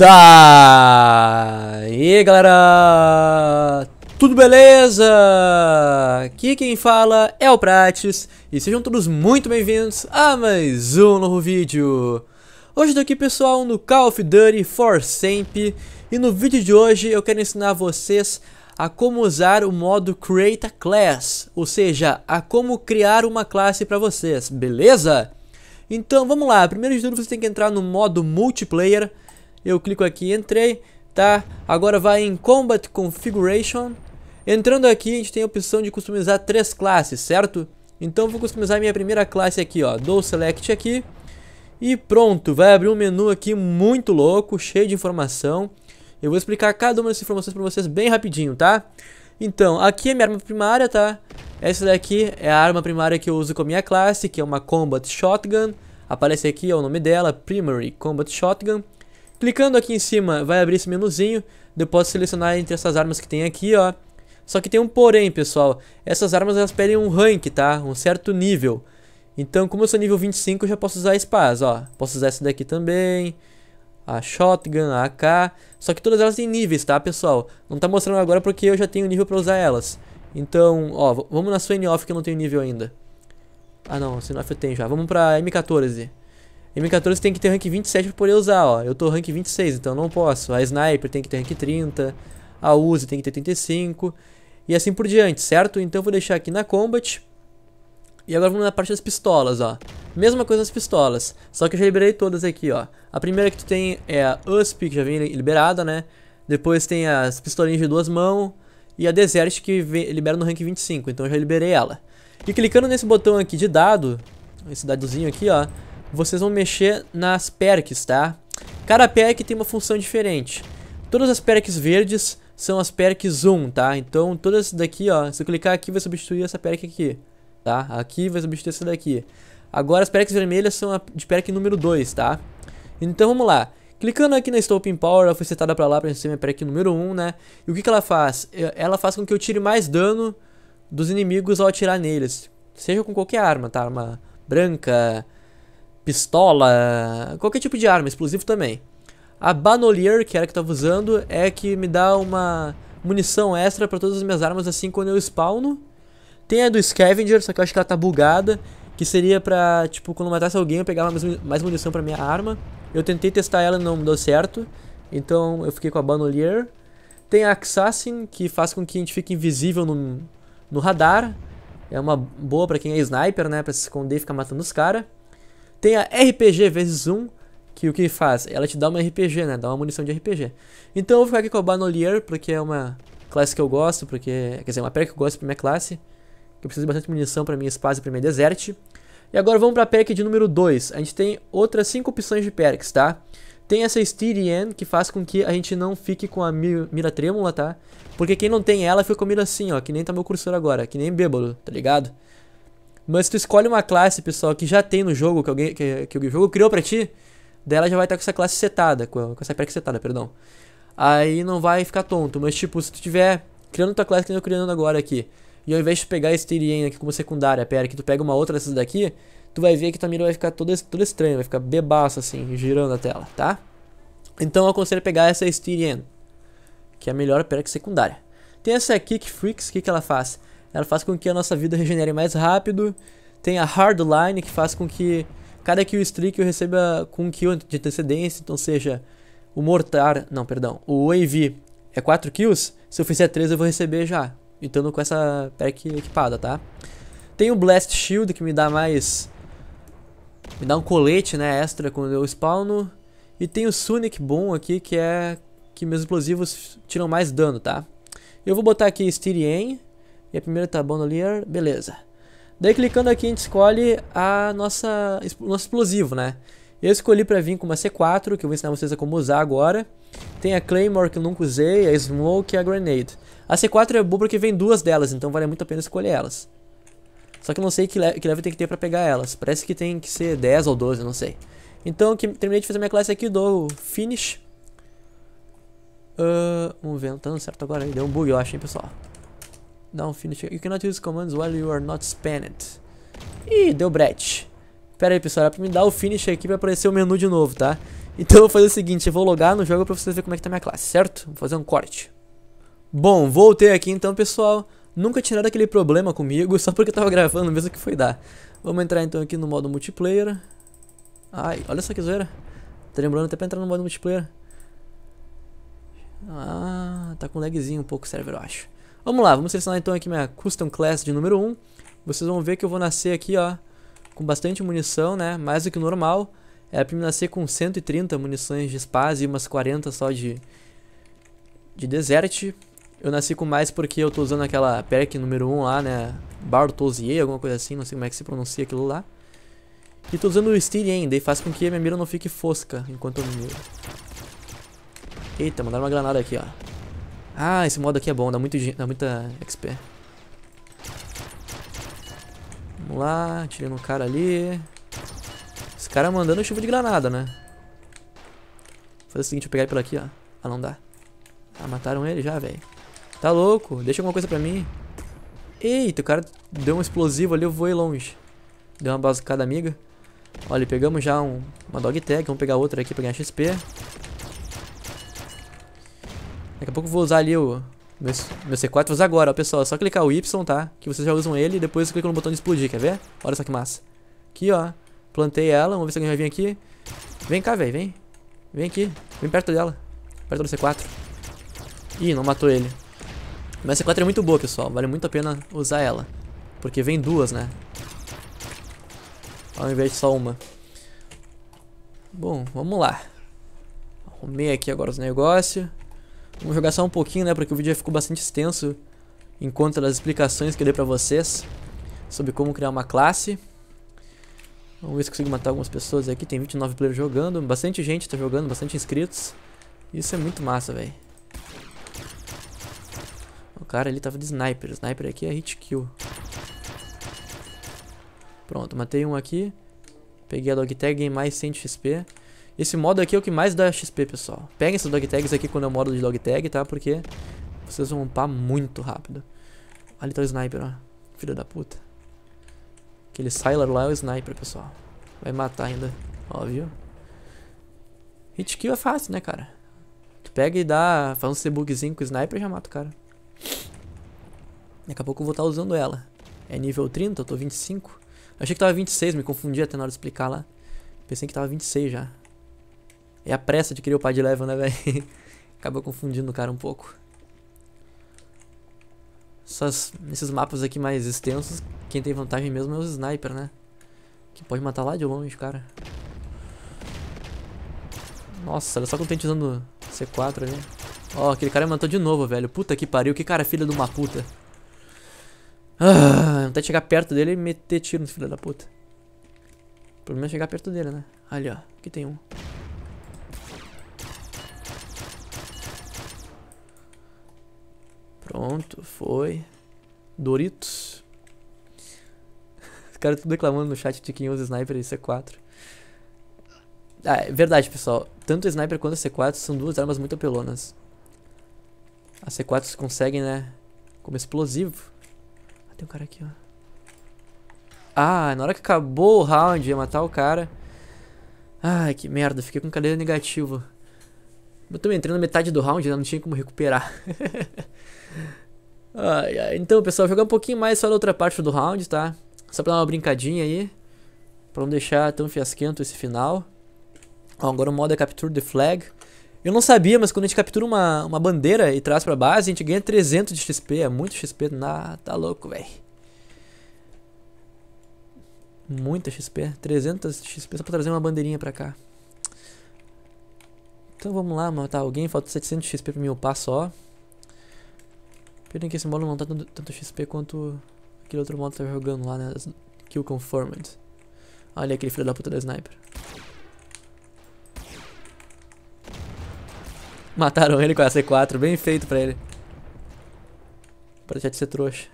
Daí galera, tudo beleza? Aqui quem fala é o Prates e sejam todos muito bem-vindos a mais um novo vídeo. Hoje estou aqui pessoal no Call of Duty For Sempre e no vídeo de hoje eu quero ensinar vocês a como usar o modo Create a Class, ou seja, a como criar uma classe para vocês, beleza? Então vamos lá, primeiro de tudo você tem que entrar no modo Multiplayer eu clico aqui, entrei, tá? Agora vai em Combat Configuration. Entrando aqui, a gente tem a opção de customizar três classes, certo? Então vou customizar minha primeira classe aqui, ó. Dou select aqui. E pronto, vai abrir um menu aqui muito louco, cheio de informação. Eu vou explicar cada uma dessas informações para vocês bem rapidinho, tá? Então, aqui é minha arma primária, tá? Essa daqui é a arma primária que eu uso com a minha classe, que é uma Combat Shotgun. Aparece aqui é o nome dela, Primary Combat Shotgun. Clicando aqui em cima, vai abrir esse menuzinho. Eu posso selecionar entre essas armas que tem aqui, ó. Só que tem um porém, pessoal. Essas armas, elas pedem um rank, tá? Um certo nível. Então, como eu sou nível 25, eu já posso usar espadas, ó. Posso usar essa daqui também. A shotgun, a AK. Só que todas elas têm níveis, tá, pessoal? Não tá mostrando agora porque eu já tenho nível pra usar elas. Então, ó, vamos na Swain Off que eu não tenho nível ainda. Ah, não, Swain Off eu tenho já. Vamos pra M14. M14 tem que ter rank 27 pra poder usar, ó. Eu tô rank 26, então não posso. A Sniper tem que ter rank 30. A Uzi tem que ter 35. E assim por diante, certo? Então eu vou deixar aqui na Combat. E agora vamos na parte das pistolas, ó. Mesma coisa nas pistolas, só que eu já liberei todas aqui, ó. A primeira que tu tem é a USP, que já vem liberada, né? Depois tem as pistolinhas de duas mãos e a Desert, que vem, libera no rank 25, então eu já liberei ela. E clicando nesse botão aqui de dado, esse dadozinho aqui, ó, vocês vão mexer nas perks, tá? Cada perk tem uma função diferente. Todas as perks verdes são as perks 1, tá? Então, todas daqui, ó, se eu clicar aqui vai substituir essa perk aqui, tá? Aqui vai substituir essa daqui. Agora as perks vermelhas são de perk número 2, tá? Então, vamos lá. Clicando aqui na Stopping Power, ela foi setada pra lá pra gente ter minha é perk número 1, né? E o que que ela faz? Ela faz com que eu tire mais dano dos inimigos ao atirar neles. Seja com qualquer arma, tá? Arma branca, pistola, qualquer tipo de arma, explosivo também. A Banolier, que era que eu tava usando, é que me dá uma munição extra para todas as minhas armas assim quando eu spawno. Tem a do Scavenger, só que eu acho que ela tá bugada, que seria pra, tipo, quando matasse alguém eu pegava mais munição pra minha arma. Eu tentei testar ela e não deu certo, então eu fiquei com a Banolier. Tem a Assassin, que faz com que a gente fique invisível no, no radar. É uma boa pra quem é sniper, né, pra se esconder e ficar matando os caras. Tem a RPG vezes 1, que o que faz? Ela te dá uma RPG, né? Dá uma munição de RPG. Então eu vou ficar aqui com a Banolier, porque é uma classe que eu gosto, porque... Quer dizer, uma perk que eu gosto pra minha classe. Que eu preciso de bastante munição pra minha espada e pra minha desert. E agora vamos pra perk de número 2. A gente tem outras 5 opções de perks, tá? Tem essa Styrian, que faz com que a gente não fique com a mira trêmula, tá? Porque quem não tem ela fica com a mira assim, ó, que nem tá meu cursor agora, que nem bêbado, tá ligado? Mas se tu escolhe uma classe, pessoal, que já tem no jogo, que, alguém, que, que o jogo criou pra ti, dela já vai estar com essa classe setada, com, essa perk setada, perdão. Aí não vai ficar tonto, mas tipo, se tu tiver criando tua classe que eu tô criando agora aqui, e ao invés de pegar esse Tyrion aqui como secundária, perk, tu pega uma outra dessas daqui, tu vai ver que tua mira vai ficar toda, toda estranha, vai ficar bebaça assim, girando a tela, tá? Então eu aconselho a pegar essa Styrian, que é a melhor perk secundária. Tem essa aqui, que Freaks, o que, que ela faz? Ela faz com que a nossa vida regenere mais rápido. Tem a hardline, que faz com que cada kill streak eu receba com um kill de antecedência. Então, seja o mortar. Não, perdão. O AV é 4 kills. Se eu fizer 3, eu vou receber já. Então, com essa perk equipada, tá? Tem o Blast Shield, que me dá mais. Me dá um colete, né? Extra quando eu spawno. E tem o Sonic Boom aqui, que é que meus explosivos tiram mais dano, tá? Eu vou botar aqui Styrian e a primeira tá no ali, beleza. Daí clicando aqui a gente escolhe a nossa, o nosso explosivo, né? Eu escolhi pra vir com uma C4, que eu vou ensinar vocês a como usar agora. Tem a Claymore que eu nunca usei, a Smoke e a Grenade. A C4 é boa porque vem duas delas, então vale muito a pena escolher elas. Só que eu não sei que, le que level tem que ter pra pegar elas. Parece que tem que ser 10 ou 12, não sei. Então, que terminei de fazer minha classe aqui, dou Finish. Uh, vamos ver, não tá dando certo agora, Deu um bug, eu acho, hein, pessoal. Down finish. You cannot use commands while you are not spanned. Ih, deu brete. Pera aí, pessoal, era pra me dar o finish aqui pra aparecer o menu de novo, tá? Então eu vou fazer o seguinte, eu vou logar no jogo pra vocês verem como é que tá minha classe, certo? Vou fazer um corte. Bom, voltei aqui então, pessoal. Nunca tiraram aquele problema comigo, só porque eu tava gravando, mesmo que foi dar. Vamos entrar então aqui no modo multiplayer. Ai, olha só que zoeira. Tá lembrando até pra entrar no modo multiplayer. Ah, tá com lagzinho um pouco o server, eu acho. Vamos lá, vamos selecionar então aqui minha Custom Class de número 1. Vocês vão ver que eu vou nascer aqui, ó, com bastante munição, né, mais do que normal. Era é, pra me nascer com 130 munições de spaz e umas 40 só de, de desert. Eu nasci com mais porque eu tô usando aquela perk número 1 lá, né, Bartosier, alguma coisa assim, não sei como é que se pronuncia aquilo lá. E tô usando o Steel ainda, e faz com que a minha mira não fique fosca enquanto eu miro. Eita, mandaram uma granada aqui, ó. Ah, esse modo aqui é bom, dá, muito, dá muita XP. Vamos lá, tirando um cara ali. Esse cara mandando chuva de granada, né? Vou fazer o seguinte, vou pegar ele por aqui, ó. Ah, não dá. Ah, mataram ele já, velho. Tá louco, deixa alguma coisa pra mim. Eita, o cara deu um explosivo ali, eu voei longe. Deu uma basicada amiga. Olha, pegamos já um, uma dog tag, vamos pegar outra aqui pra ganhar XP. Daqui a pouco eu vou usar ali o meu, meu C4. Vou usar agora, ó, pessoal. É só clicar o Y, tá? Que vocês já usam ele e depois clicam no botão de explodir, quer ver? Olha só que massa. Aqui, ó. Plantei ela. Vamos ver se alguém vai vir aqui. Vem cá, velho. Vem. Vem aqui. Vem perto dela. Perto do C4. Ih, não matou ele. Mas a C4 é muito boa, pessoal. Vale muito a pena usar ela. Porque vem duas, né? Ao invés de só uma. Bom, vamos lá. Arrumei aqui agora os negócios. Vou jogar só um pouquinho, né, porque o vídeo já ficou bastante extenso enquanto as explicações que eu dei pra vocês sobre como criar uma classe. Vamos ver se consigo matar algumas pessoas aqui. Tem 29 players jogando, bastante gente tá jogando, bastante inscritos. Isso é muito massa, velho. O cara ali tava de sniper. Sniper aqui é hit kill. Pronto, matei um aqui. Peguei a dog tag, ganhei mais 100 XP. Esse modo aqui é o que mais dá XP, pessoal. Peguem essas dog tags aqui quando é o modo de dog tag, tá? Porque vocês vão upar muito rápido. Ali tá o sniper, ó. Filho da puta. Aquele Siler lá é o sniper, pessoal. Vai matar ainda. Ó, viu? Hit kill é fácil, né, cara? Tu pega e dá... Faz um sebugzinho com o sniper e já mata o cara. Daqui a pouco eu vou estar tá usando ela. É nível 30, eu tô 25. Eu achei que tava 26, me confundi até na hora de explicar lá. Pensei que tava 26 já. É a pressa de criar o de level, né, velho? Acaba confundindo o cara um pouco. só nesses mapas aqui mais extensos, quem tem vantagem mesmo é os sniper, né? Que pode matar lá de longe, cara. Nossa, olha só contente tá usando C4 ali. Ó, oh, aquele cara me matou de novo, velho. Puta que pariu, que cara filha de uma puta. Ah, até chegar perto dele e meter tiro no filho da puta. O problema é chegar perto dele, né? Ali, ó. Aqui tem um. Pronto, foi. Doritos. Os caras tudo reclamando no chat de quem usa Sniper e C4. Ah, é verdade, pessoal. Tanto o Sniper quanto a C4 são duas armas muito apelonas. A C4 se consegue, né? Como explosivo. Ah, tem um cara aqui, ó. Ah, na hora que acabou o round, ia matar o cara. Ai, que merda. Fiquei com cadeira negativa. Eu também entrei na metade do round, né? não tinha como recuperar. então, pessoal, jogar um pouquinho mais só na outra parte do round, tá? Só pra dar uma brincadinha aí. Pra não deixar tão fiasquento esse final. Ó, agora o modo é Capture the Flag. Eu não sabia, mas quando a gente captura uma, uma bandeira e traz pra base, a gente ganha 300 de XP. É muito XP. Na, tá louco, velho. Muita XP. 300 XP só pra trazer uma bandeirinha pra cá. Então vamos lá, matar alguém. Falta 700 XP pra me upar só. Pena que esse modo não tá tanto, tanto XP quanto aquele outro modo que tá jogando lá, né? Kill Conformed. Olha aquele filho da puta da sniper. Mataram ele com a C4, bem feito pra ele. Pra deixar de ser trouxa.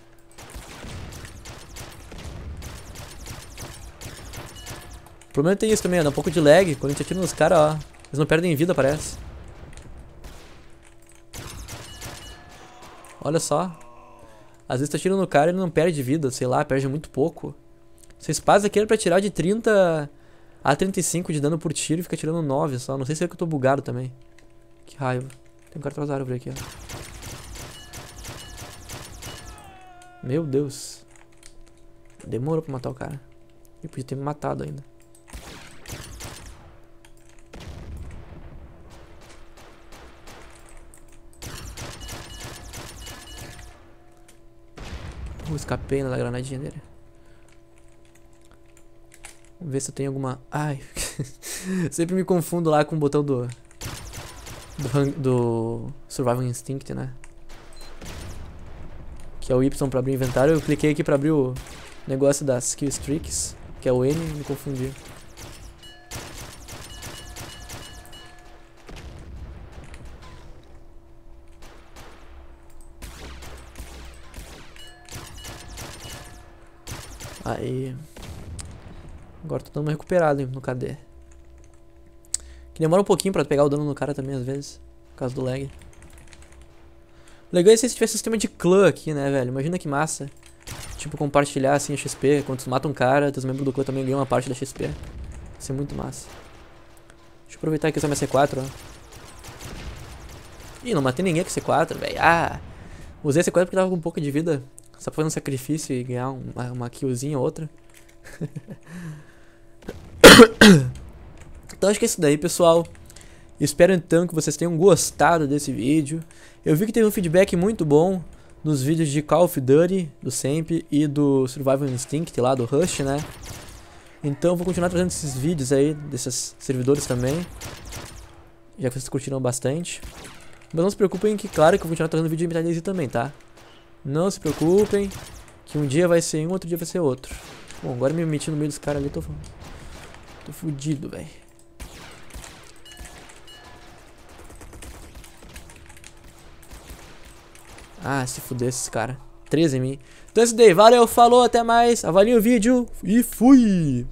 O problema é tem isso também, dá um pouco de lag. Quando a gente atira nos caras, ó. Eles não perdem vida, parece. Olha só. Às vezes tu atira no cara e ele não perde vida, sei lá, perde muito pouco. Vocês aqui aquele pra tirar de 30 a 35 de dano por tiro e fica tirando 9 só. Não sei se é que eu tô bugado também. Que raiva. Tem um cara atrás da árvore aqui, ó. Meu Deus. Demorou pra matar o cara. Ele podia ter me matado ainda. Uh, escapei na granadinha dele. Vamos ver se eu tenho alguma... Ai, sempre me confundo lá com o botão do... Do, do Survival Instinct, né? Que é o Y pra abrir o inventário. Eu cliquei aqui pra abrir o negócio das skill Streaks, que é o N, me confundi. Aí... Agora tô dando uma recuperada hein, no KD. Que demora um pouquinho pra pegar o dano no cara também, às vezes. Por causa do lag. Legal é se tivesse sistema de clã aqui, né, velho? Imagina que massa. Tipo, compartilhar, assim, a XP. Quando tu mata um cara, teus membros do clã também ganham uma parte da XP. Isso é muito massa. Deixa eu aproveitar aqui e usar minha C4, ó. Ih, não matei ninguém com C4, velho. Ah! Usei C4 porque tava com pouca de vida. Só pra fazer um sacrifício e ganhar uma, uma killzinha ou outra. então acho que é isso daí, pessoal. Espero então que vocês tenham gostado desse vídeo. Eu vi que teve um feedback muito bom nos vídeos de Call of Duty, do Semp e do Survival Instinct lá, do Rush, né? Então vou continuar trazendo esses vídeos aí, desses servidores também. Já que vocês curtiram bastante. Mas não se preocupem que, claro, que eu vou continuar trazendo vídeo de Metal também, tá? Não se preocupem, que um dia vai ser um, outro dia vai ser outro. Bom, agora me meti no meio dos caras ali, tô, tô fudido, velho. Ah, se fuder esses caras. 13 em mim. Então é isso daí, valeu, falou, até mais. Avaliem o vídeo e fui!